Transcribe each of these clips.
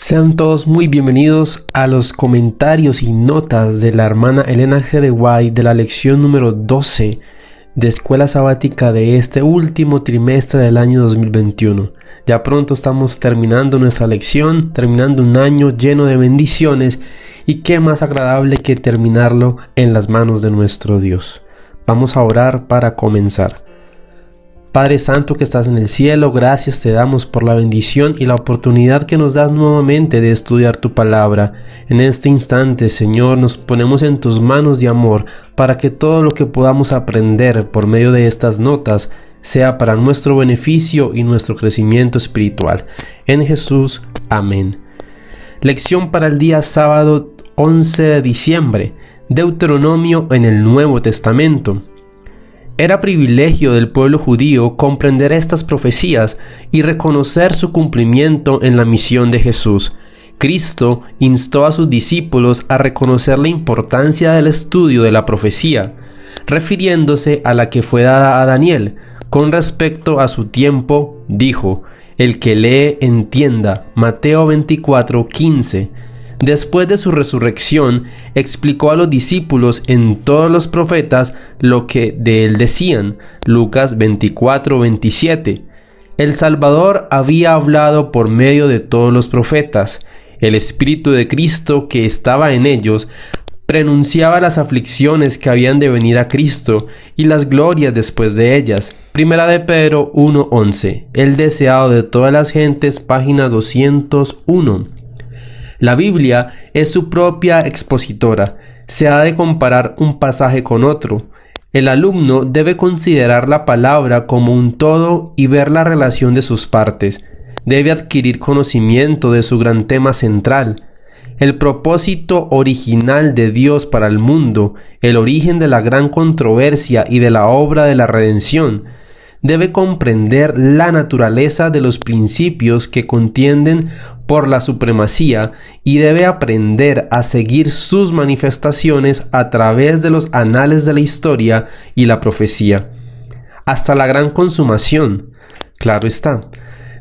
Sean todos muy bienvenidos a los comentarios y notas de la hermana Elena G. de Guay de la lección número 12 de Escuela Sabática de este último trimestre del año 2021. Ya pronto estamos terminando nuestra lección, terminando un año lleno de bendiciones y qué más agradable que terminarlo en las manos de nuestro Dios. Vamos a orar para comenzar. Padre Santo que estás en el cielo, gracias te damos por la bendición y la oportunidad que nos das nuevamente de estudiar tu palabra. En este instante, Señor, nos ponemos en tus manos de amor para que todo lo que podamos aprender por medio de estas notas sea para nuestro beneficio y nuestro crecimiento espiritual. En Jesús, amén. Lección para el día sábado 11 de diciembre. Deuteronomio en el Nuevo Testamento. Era privilegio del pueblo judío comprender estas profecías y reconocer su cumplimiento en la misión de Jesús. Cristo instó a sus discípulos a reconocer la importancia del estudio de la profecía, refiriéndose a la que fue dada a Daniel. Con respecto a su tiempo, dijo, el que lee entienda. Mateo 24, 15. Después de su resurrección, explicó a los discípulos en todos los profetas lo que de él decían. Lucas 24:27. El Salvador había hablado por medio de todos los profetas. El Espíritu de Cristo que estaba en ellos pronunciaba las aflicciones que habían de venir a Cristo y las glorias después de ellas. Primera de Pedro 1.11, el deseado de todas las gentes, página 201. La Biblia es su propia expositora. Se ha de comparar un pasaje con otro. El alumno debe considerar la palabra como un todo y ver la relación de sus partes. Debe adquirir conocimiento de su gran tema central, el propósito original de Dios para el mundo, el origen de la gran controversia y de la obra de la redención, debe comprender la naturaleza de los principios que contienden por la supremacía y debe aprender a seguir sus manifestaciones a través de los anales de la historia y la profecía, hasta la gran consumación, claro está.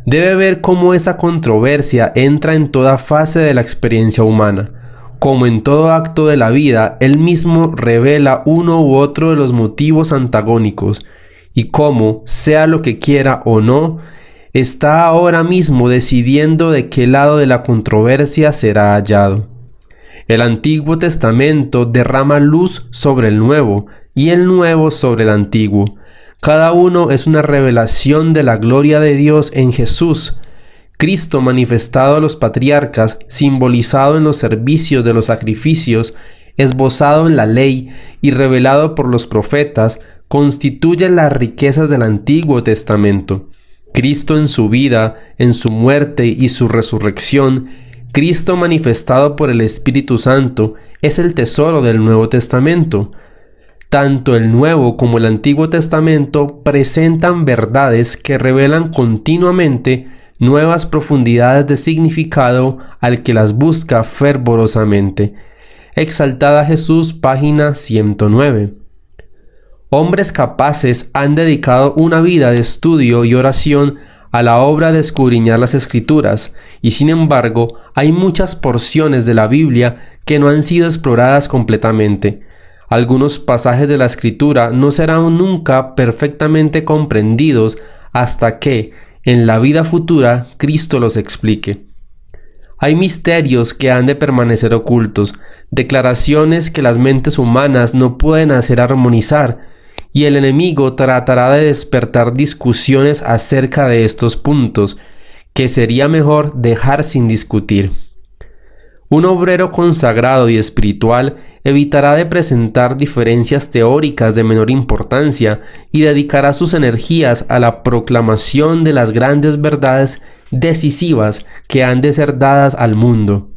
Debe ver cómo esa controversia entra en toda fase de la experiencia humana. Como en todo acto de la vida, él mismo revela uno u otro de los motivos antagónicos, y cómo, sea lo que quiera o no, está ahora mismo decidiendo de qué lado de la controversia será hallado. El Antiguo Testamento derrama luz sobre el Nuevo y el Nuevo sobre el Antiguo. Cada uno es una revelación de la gloria de Dios en Jesús, Cristo manifestado a los patriarcas, simbolizado en los servicios de los sacrificios, esbozado en la ley y revelado por los profetas, constituyen las riquezas del Antiguo Testamento. Cristo en su vida, en su muerte y su resurrección, Cristo manifestado por el Espíritu Santo, es el tesoro del Nuevo Testamento. Tanto el Nuevo como el Antiguo Testamento presentan verdades que revelan continuamente nuevas profundidades de significado al que las busca fervorosamente. Exaltada Jesús, página 109. Hombres capaces han dedicado una vida de estudio y oración a la obra de escudriñar las escrituras, y sin embargo hay muchas porciones de la Biblia que no han sido exploradas completamente. Algunos pasajes de la escritura no serán nunca perfectamente comprendidos hasta que, en la vida futura, Cristo los explique. Hay misterios que han de permanecer ocultos, declaraciones que las mentes humanas no pueden hacer armonizar, y el enemigo tratará de despertar discusiones acerca de estos puntos, que sería mejor dejar sin discutir. Un obrero consagrado y espiritual evitará de presentar diferencias teóricas de menor importancia y dedicará sus energías a la proclamación de las grandes verdades decisivas que han de ser dadas al mundo.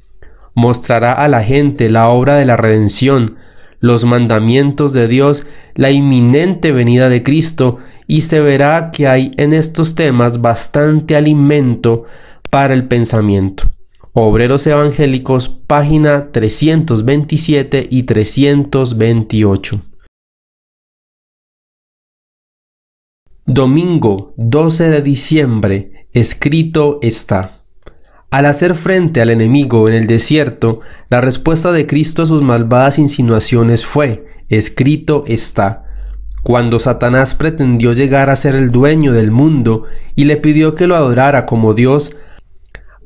Mostrará a la gente la obra de la redención, los mandamientos de Dios, la inminente venida de Cristo y se verá que hay en estos temas bastante alimento para el pensamiento. Obreros Evangélicos, página 327 y 328. Domingo 12 de diciembre, escrito está. Al hacer frente al enemigo en el desierto, la respuesta de Cristo a sus malvadas insinuaciones fue, escrito está. Cuando Satanás pretendió llegar a ser el dueño del mundo y le pidió que lo adorara como Dios,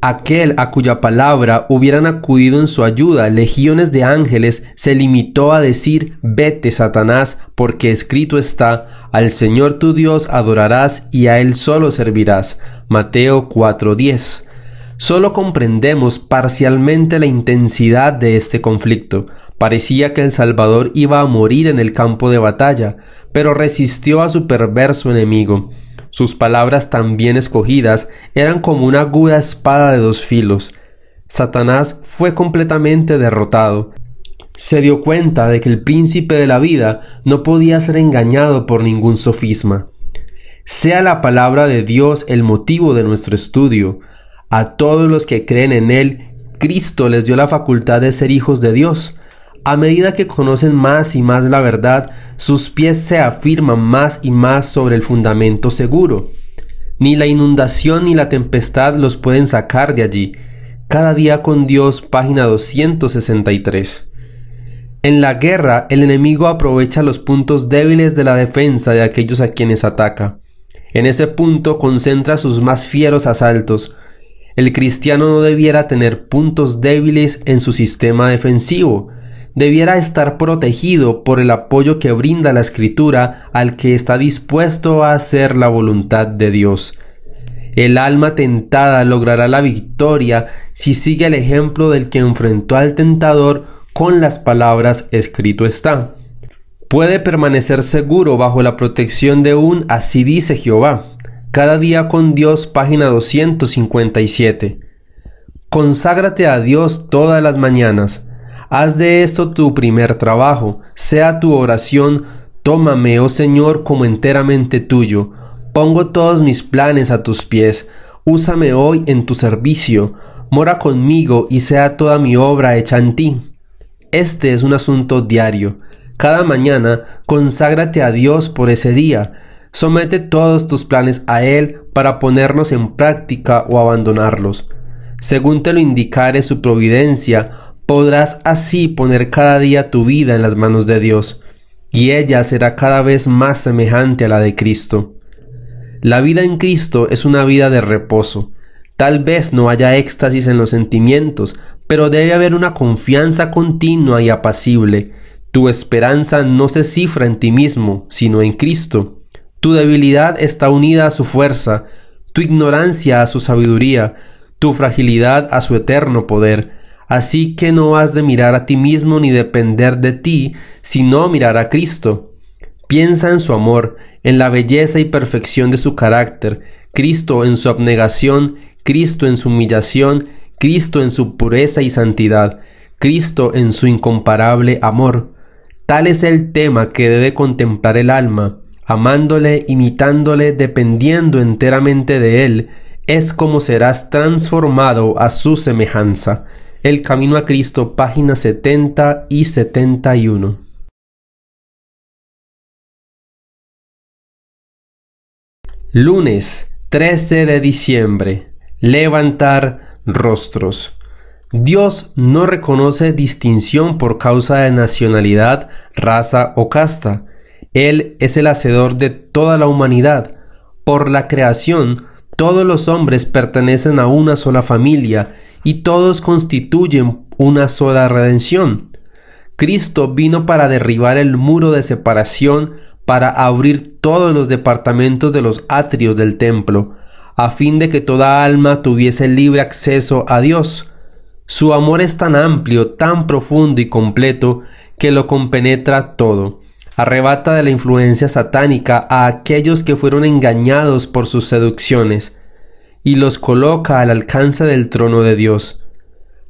aquel a cuya palabra hubieran acudido en su ayuda legiones de ángeles se limitó a decir, vete Satanás, porque escrito está, al Señor tu Dios adorarás y a Él solo servirás. Mateo 4:10. Solo comprendemos parcialmente la intensidad de este conflicto. Parecía que El Salvador iba a morir en el campo de batalla, pero resistió a su perverso enemigo. Sus palabras tan bien escogidas eran como una aguda espada de dos filos. Satanás fue completamente derrotado. Se dio cuenta de que el príncipe de la vida no podía ser engañado por ningún sofisma. Sea la palabra de Dios el motivo de nuestro estudio, a todos los que creen en Él, Cristo les dio la facultad de ser hijos de Dios. A medida que conocen más y más la verdad, sus pies se afirman más y más sobre el fundamento seguro. Ni la inundación ni la tempestad los pueden sacar de allí. Cada día con Dios, página 263. En la guerra, el enemigo aprovecha los puntos débiles de la defensa de aquellos a quienes ataca. En ese punto concentra sus más fieros asaltos, el cristiano no debiera tener puntos débiles en su sistema defensivo, debiera estar protegido por el apoyo que brinda la escritura al que está dispuesto a hacer la voluntad de Dios. El alma tentada logrará la victoria si sigue el ejemplo del que enfrentó al tentador con las palabras escrito está. Puede permanecer seguro bajo la protección de un así dice Jehová. Cada día con Dios, página 257. Conságrate a Dios todas las mañanas. Haz de esto tu primer trabajo. Sea tu oración, tómame, oh Señor, como enteramente tuyo. Pongo todos mis planes a tus pies. Úsame hoy en tu servicio. Mora conmigo y sea toda mi obra hecha en ti. Este es un asunto diario. Cada mañana, conságrate a Dios por ese día Somete todos tus planes a Él para ponernos en práctica o abandonarlos. Según te lo indicare su providencia, podrás así poner cada día tu vida en las manos de Dios, y ella será cada vez más semejante a la de Cristo. La vida en Cristo es una vida de reposo. Tal vez no haya éxtasis en los sentimientos, pero debe haber una confianza continua y apacible. Tu esperanza no se cifra en ti mismo, sino en Cristo. Tu debilidad está unida a su fuerza, tu ignorancia a su sabiduría, tu fragilidad a su eterno poder. Así que no has de mirar a ti mismo ni depender de ti, sino mirar a Cristo. Piensa en su amor, en la belleza y perfección de su carácter, Cristo en su abnegación, Cristo en su humillación, Cristo en su pureza y santidad, Cristo en su incomparable amor. Tal es el tema que debe contemplar el alma, amándole, imitándole, dependiendo enteramente de Él, es como serás transformado a su semejanza. El Camino a Cristo, páginas 70 y 71. Lunes 13 de diciembre. Levantar rostros. Dios no reconoce distinción por causa de nacionalidad, raza o casta. Él es el hacedor de toda la humanidad. Por la creación, todos los hombres pertenecen a una sola familia y todos constituyen una sola redención. Cristo vino para derribar el muro de separación, para abrir todos los departamentos de los atrios del templo, a fin de que toda alma tuviese libre acceso a Dios. Su amor es tan amplio, tan profundo y completo, que lo compenetra todo arrebata de la influencia satánica a aquellos que fueron engañados por sus seducciones, y los coloca al alcance del trono de Dios.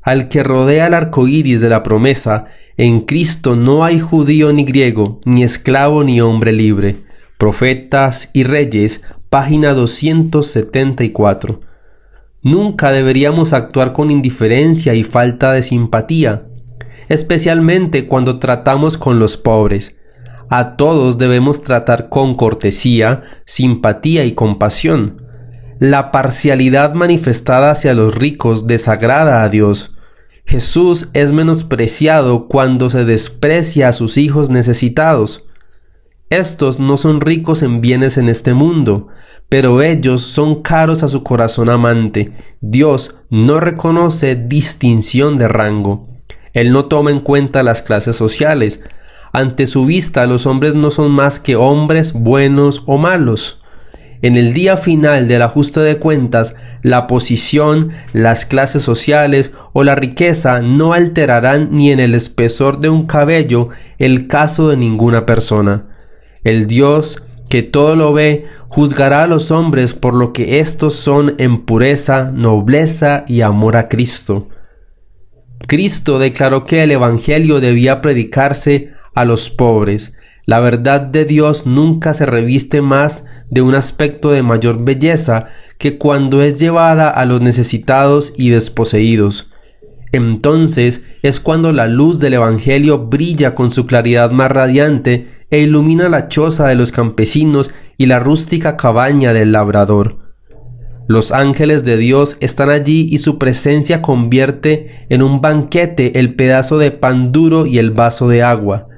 Al que rodea el arco iris de la promesa, en Cristo no hay judío ni griego, ni esclavo ni hombre libre, profetas y reyes, página 274. Nunca deberíamos actuar con indiferencia y falta de simpatía, especialmente cuando tratamos con los pobres, a todos debemos tratar con cortesía, simpatía y compasión. La parcialidad manifestada hacia los ricos desagrada a Dios. Jesús es menospreciado cuando se desprecia a sus hijos necesitados. Estos no son ricos en bienes en este mundo, pero ellos son caros a su corazón amante. Dios no reconoce distinción de rango. Él no toma en cuenta las clases sociales, ante su vista los hombres no son más que hombres buenos o malos. En el día final del ajuste de cuentas, la posición, las clases sociales o la riqueza no alterarán ni en el espesor de un cabello el caso de ninguna persona. El Dios que todo lo ve, juzgará a los hombres por lo que éstos son en pureza, nobleza y amor a Cristo. Cristo declaró que el Evangelio debía predicarse a los pobres, la verdad de Dios nunca se reviste más de un aspecto de mayor belleza que cuando es llevada a los necesitados y desposeídos. Entonces es cuando la luz del Evangelio brilla con su claridad más radiante e ilumina la choza de los campesinos y la rústica cabaña del labrador. Los ángeles de Dios están allí y su presencia convierte en un banquete el pedazo de pan duro y el vaso de agua.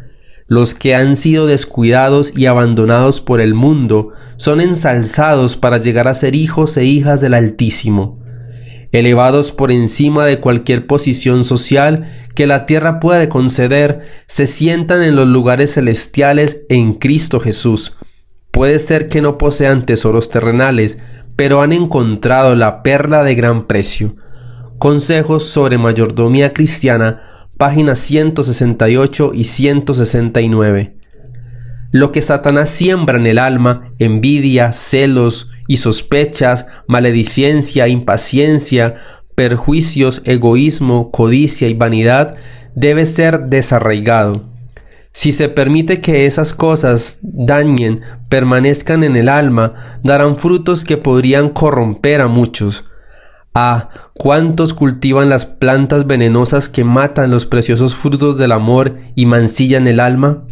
Los que han sido descuidados y abandonados por el mundo son ensalzados para llegar a ser hijos e hijas del Altísimo, elevados por encima de cualquier posición social que la tierra puede conceder, se sientan en los lugares celestiales en Cristo Jesús. Puede ser que no posean tesoros terrenales, pero han encontrado la perla de gran precio. Consejos sobre mayordomía cristiana páginas 168 y 169. Lo que Satanás siembra en el alma, envidia, celos y sospechas, maledicencia, impaciencia, perjuicios, egoísmo, codicia y vanidad, debe ser desarraigado. Si se permite que esas cosas dañen, permanezcan en el alma, darán frutos que podrían corromper a muchos. Ah, ¿Cuántos cultivan las plantas venenosas que matan los preciosos frutos del amor y mancillan el alma?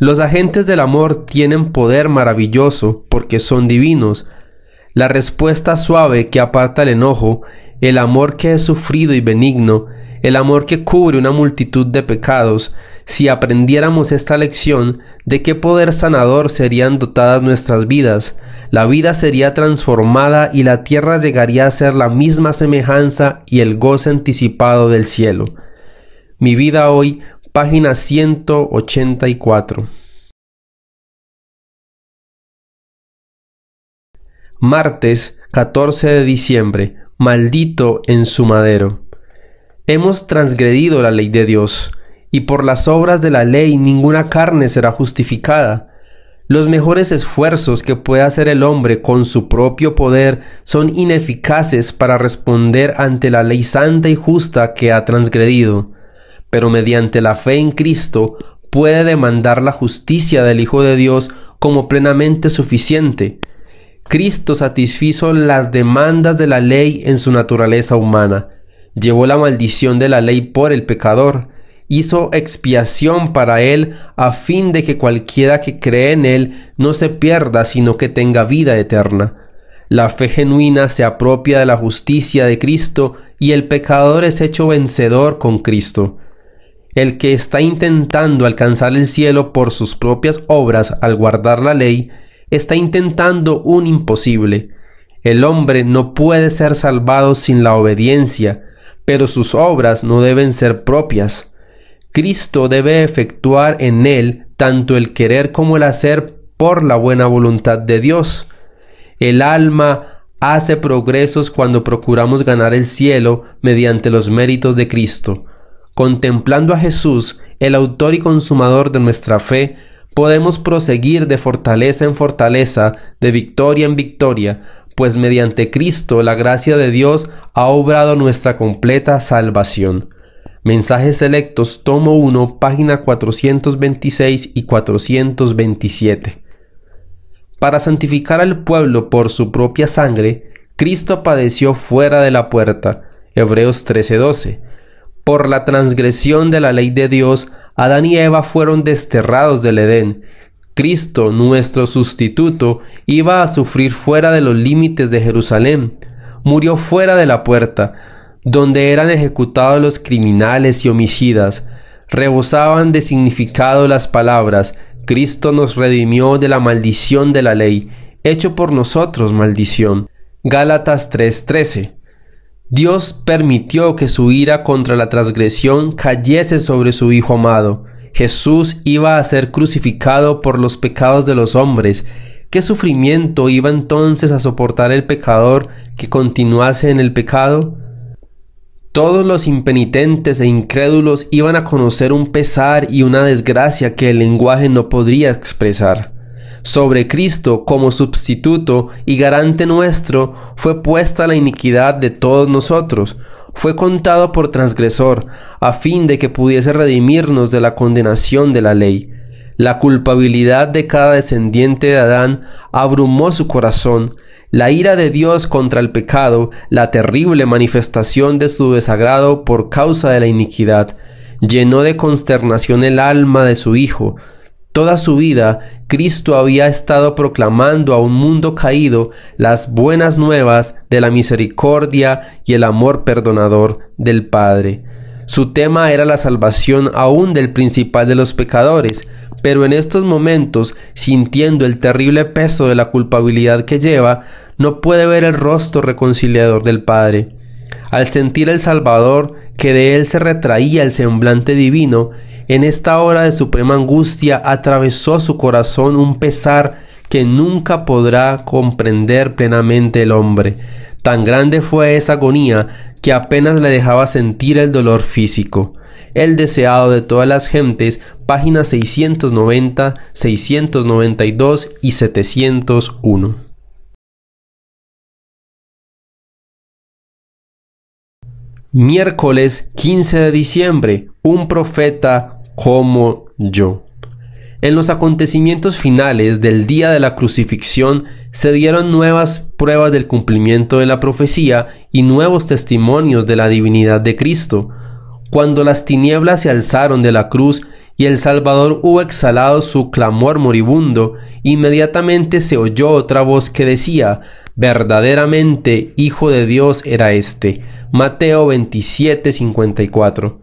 Los agentes del amor tienen poder maravilloso porque son divinos. La respuesta suave que aparta el enojo, el amor que es sufrido y benigno, el amor que cubre una multitud de pecados, si aprendiéramos esta lección de qué poder sanador serían dotadas nuestras vidas, la vida sería transformada y la tierra llegaría a ser la misma semejanza y el goce anticipado del cielo. Mi vida hoy, página 184. Martes 14 de diciembre, maldito en su madero. Hemos transgredido la ley de Dios y por las obras de la ley ninguna carne será justificada. Los mejores esfuerzos que puede hacer el hombre con su propio poder son ineficaces para responder ante la ley santa y justa que ha transgredido, pero mediante la fe en Cristo puede demandar la justicia del Hijo de Dios como plenamente suficiente. Cristo satisfizo las demandas de la ley en su naturaleza humana, llevó la maldición de la ley por el pecador, hizo expiación para él a fin de que cualquiera que cree en él no se pierda, sino que tenga vida eterna. La fe genuina se apropia de la justicia de Cristo y el pecador es hecho vencedor con Cristo. El que está intentando alcanzar el cielo por sus propias obras al guardar la ley, está intentando un imposible. El hombre no puede ser salvado sin la obediencia, pero sus obras no deben ser propias. Cristo debe efectuar en él tanto el querer como el hacer por la buena voluntad de Dios. El alma hace progresos cuando procuramos ganar el cielo mediante los méritos de Cristo. Contemplando a Jesús, el autor y consumador de nuestra fe, podemos proseguir de fortaleza en fortaleza, de victoria en victoria, pues mediante Cristo la gracia de Dios ha obrado nuestra completa salvación. Mensajes Selectos, tomo 1, página 426 y 427. Para santificar al pueblo por su propia sangre, Cristo padeció fuera de la puerta. Hebreos 13:12. Por la transgresión de la ley de Dios, Adán y Eva fueron desterrados del Edén. Cristo, nuestro sustituto, iba a sufrir fuera de los límites de Jerusalén. Murió fuera de la puerta, donde eran ejecutados los criminales y homicidas, rebosaban de significado las palabras, Cristo nos redimió de la maldición de la ley, hecho por nosotros maldición. Gálatas 3:13. Dios permitió que su ira contra la transgresión cayese sobre su Hijo amado. Jesús iba a ser crucificado por los pecados de los hombres. ¿Qué sufrimiento iba entonces a soportar el pecador que continuase en el pecado? Todos los impenitentes e incrédulos iban a conocer un pesar y una desgracia que el lenguaje no podría expresar. Sobre Cristo como sustituto y garante nuestro fue puesta la iniquidad de todos nosotros, fue contado por transgresor, a fin de que pudiese redimirnos de la condenación de la ley. La culpabilidad de cada descendiente de Adán abrumó su corazón, la ira de Dios contra el pecado, la terrible manifestación de su desagrado por causa de la iniquidad, llenó de consternación el alma de su Hijo. Toda su vida, Cristo había estado proclamando a un mundo caído las buenas nuevas de la misericordia y el amor perdonador del Padre. Su tema era la salvación aún del principal de los pecadores, pero en estos momentos, sintiendo el terrible peso de la culpabilidad que lleva, no puede ver el rostro reconciliador del Padre. Al sentir el Salvador que de él se retraía el semblante divino, en esta hora de suprema angustia atravesó su corazón un pesar que nunca podrá comprender plenamente el hombre. Tan grande fue esa agonía que apenas le dejaba sentir el dolor físico. El deseado de todas las gentes, páginas 690, 692 y 701. Miércoles 15 de diciembre, un profeta como yo. En los acontecimientos finales del día de la crucifixión se dieron nuevas pruebas del cumplimiento de la profecía y nuevos testimonios de la divinidad de Cristo cuando las tinieblas se alzaron de la cruz y el Salvador hubo exhalado su clamor moribundo, inmediatamente se oyó otra voz que decía, verdaderamente Hijo de Dios era este. Mateo 27,54.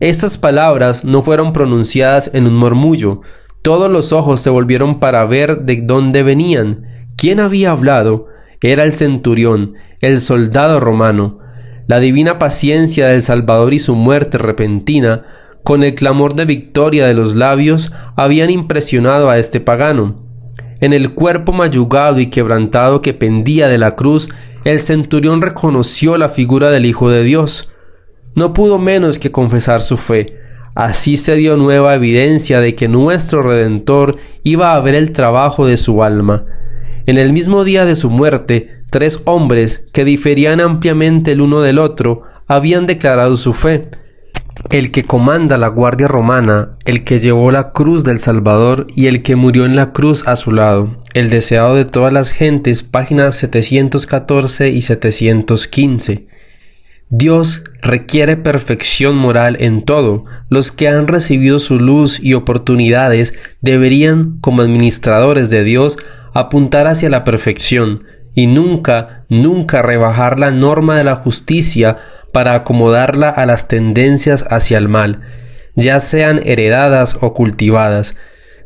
Estas palabras no fueron pronunciadas en un murmullo. Todos los ojos se volvieron para ver de dónde venían. ¿Quién había hablado? Era el centurión, el soldado romano la divina paciencia del Salvador y su muerte repentina, con el clamor de victoria de los labios, habían impresionado a este pagano. En el cuerpo mayugado y quebrantado que pendía de la cruz, el centurión reconoció la figura del Hijo de Dios. No pudo menos que confesar su fe. Así se dio nueva evidencia de que nuestro Redentor iba a ver el trabajo de su alma. En el mismo día de su muerte, tres hombres que diferían ampliamente el uno del otro habían declarado su fe. El que comanda la guardia romana, el que llevó la cruz del Salvador y el que murió en la cruz a su lado, el deseado de todas las gentes, páginas 714 y 715. Dios requiere perfección moral en todo. Los que han recibido su luz y oportunidades deberían, como administradores de Dios, apuntar hacia la perfección, y nunca, nunca rebajar la norma de la justicia para acomodarla a las tendencias hacia el mal, ya sean heredadas o cultivadas.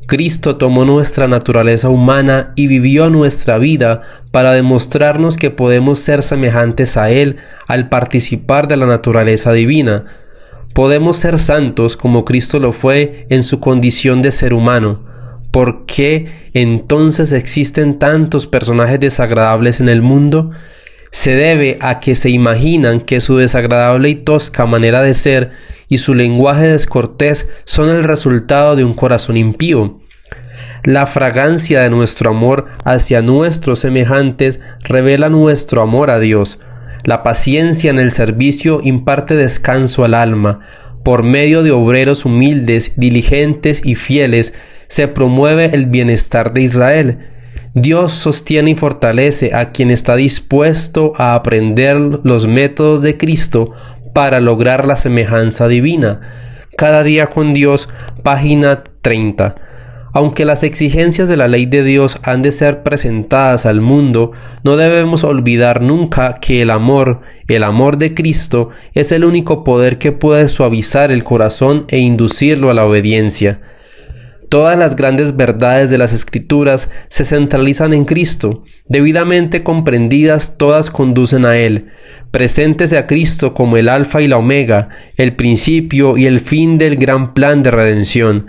Cristo tomó nuestra naturaleza humana y vivió nuestra vida para demostrarnos que podemos ser semejantes a Él al participar de la naturaleza divina. Podemos ser santos como Cristo lo fue en su condición de ser humano. ¿Por qué entonces existen tantos personajes desagradables en el mundo, se debe a que se imaginan que su desagradable y tosca manera de ser y su lenguaje descortés son el resultado de un corazón impío. La fragancia de nuestro amor hacia nuestros semejantes revela nuestro amor a Dios. La paciencia en el servicio imparte descanso al alma, por medio de obreros humildes, diligentes y fieles, se promueve el bienestar de Israel. Dios sostiene y fortalece a quien está dispuesto a aprender los métodos de Cristo para lograr la semejanza divina. Cada día con Dios, página 30. Aunque las exigencias de la ley de Dios han de ser presentadas al mundo, no debemos olvidar nunca que el amor, el amor de Cristo, es el único poder que puede suavizar el corazón e inducirlo a la obediencia. Todas las grandes verdades de las escrituras se centralizan en Cristo. Debidamente comprendidas, todas conducen a Él. Preséntese a Cristo como el Alfa y la Omega, el principio y el fin del gran plan de redención.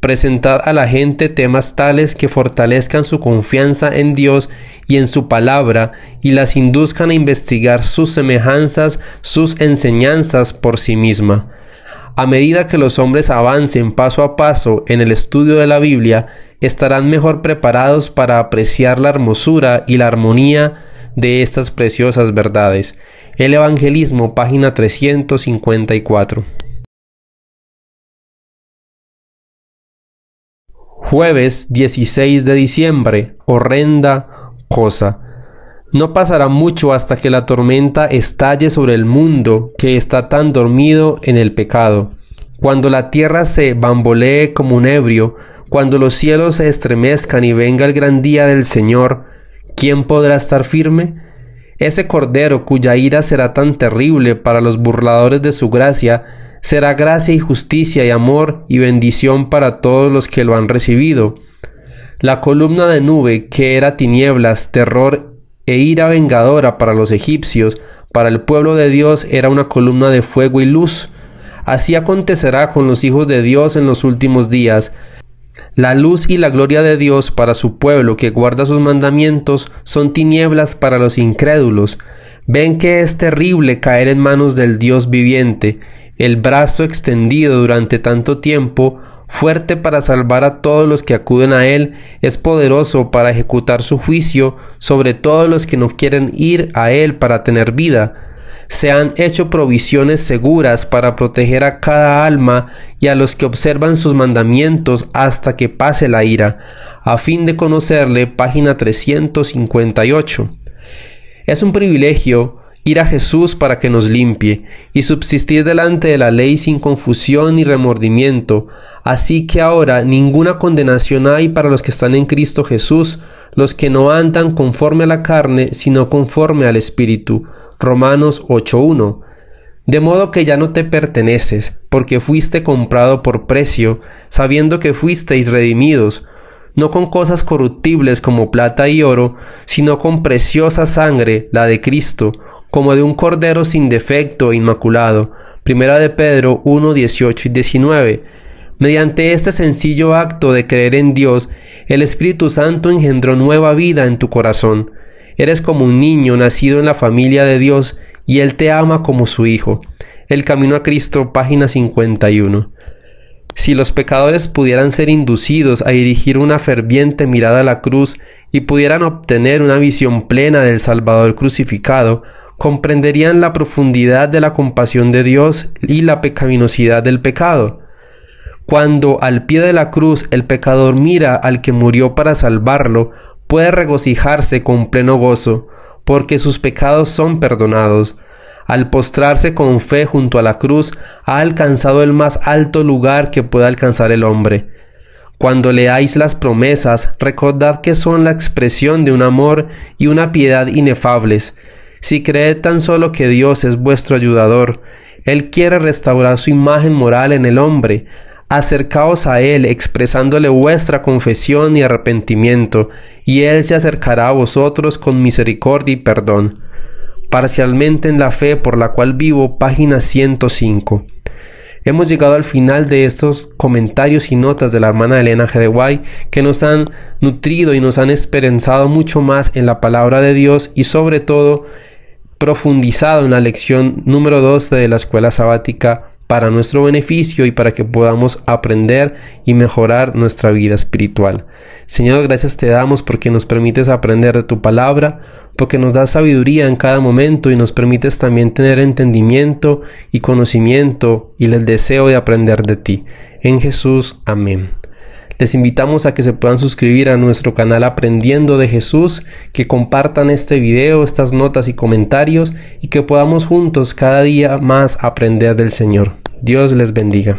Presentad a la gente temas tales que fortalezcan su confianza en Dios y en su palabra y las induzcan a investigar sus semejanzas, sus enseñanzas por sí misma. A medida que los hombres avancen paso a paso en el estudio de la Biblia, estarán mejor preparados para apreciar la hermosura y la armonía de estas preciosas verdades. El Evangelismo, página 354. Jueves 16 de diciembre, horrenda cosa. No pasará mucho hasta que la tormenta estalle sobre el mundo que está tan dormido en el pecado. Cuando la tierra se bambolee como un ebrio, cuando los cielos se estremezcan y venga el gran día del Señor, ¿quién podrá estar firme? Ese cordero cuya ira será tan terrible para los burladores de su gracia, será gracia y justicia y amor y bendición para todos los que lo han recibido. La columna de nube que era tinieblas, terror e ira vengadora para los egipcios, para el pueblo de Dios era una columna de fuego y luz. Así acontecerá con los hijos de Dios en los últimos días. La luz y la gloria de Dios para su pueblo que guarda sus mandamientos son tinieblas para los incrédulos. Ven que es terrible caer en manos del Dios viviente. El brazo extendido durante tanto tiempo fuerte para salvar a todos los que acuden a Él, es poderoso para ejecutar su juicio sobre todos los que no quieren ir a Él para tener vida. Se han hecho provisiones seguras para proteger a cada alma y a los que observan sus mandamientos hasta que pase la ira, a fin de conocerle, página 358. Es un privilegio ir a Jesús para que nos limpie y subsistir delante de la ley sin confusión ni remordimiento. Así que ahora ninguna condenación hay para los que están en Cristo Jesús, los que no andan conforme a la carne, sino conforme al Espíritu. Romanos 8.1. De modo que ya no te perteneces, porque fuiste comprado por precio, sabiendo que fuisteis redimidos, no con cosas corruptibles como plata y oro, sino con preciosa sangre, la de Cristo, como de un cordero sin defecto e inmaculado. Primera de Pedro 1, 18 y 19. Mediante este sencillo acto de creer en Dios, el Espíritu Santo engendró nueva vida en tu corazón. Eres como un niño nacido en la familia de Dios y Él te ama como su Hijo. El Camino a Cristo, página 51. Si los pecadores pudieran ser inducidos a dirigir una ferviente mirada a la cruz y pudieran obtener una visión plena del Salvador crucificado, comprenderían la profundidad de la compasión de Dios y la pecaminosidad del pecado. Cuando al pie de la cruz el pecador mira al que murió para salvarlo, puede regocijarse con pleno gozo, porque sus pecados son perdonados. Al postrarse con fe junto a la cruz, ha alcanzado el más alto lugar que pueda alcanzar el hombre. Cuando leáis las promesas, recordad que son la expresión de un amor y una piedad inefables, si creed tan solo que Dios es vuestro ayudador, Él quiere restaurar su imagen moral en el hombre, acercaos a Él expresándole vuestra confesión y arrepentimiento, y Él se acercará a vosotros con misericordia y perdón. Parcialmente en la fe por la cual vivo, página 105. Hemos llegado al final de estos comentarios y notas de la hermana Elena G. de que nos han nutrido y nos han esperanzado mucho más en la palabra de Dios y sobre todo profundizado en la lección número 12 de la escuela sabática para nuestro beneficio y para que podamos aprender y mejorar nuestra vida espiritual. Señor, gracias te damos porque nos permites aprender de tu palabra, porque nos da sabiduría en cada momento y nos permites también tener entendimiento y conocimiento y el deseo de aprender de ti. En Jesús, amén. Les invitamos a que se puedan suscribir a nuestro canal Aprendiendo de Jesús, que compartan este video, estas notas y comentarios y que podamos juntos cada día más aprender del Señor. Dios les bendiga.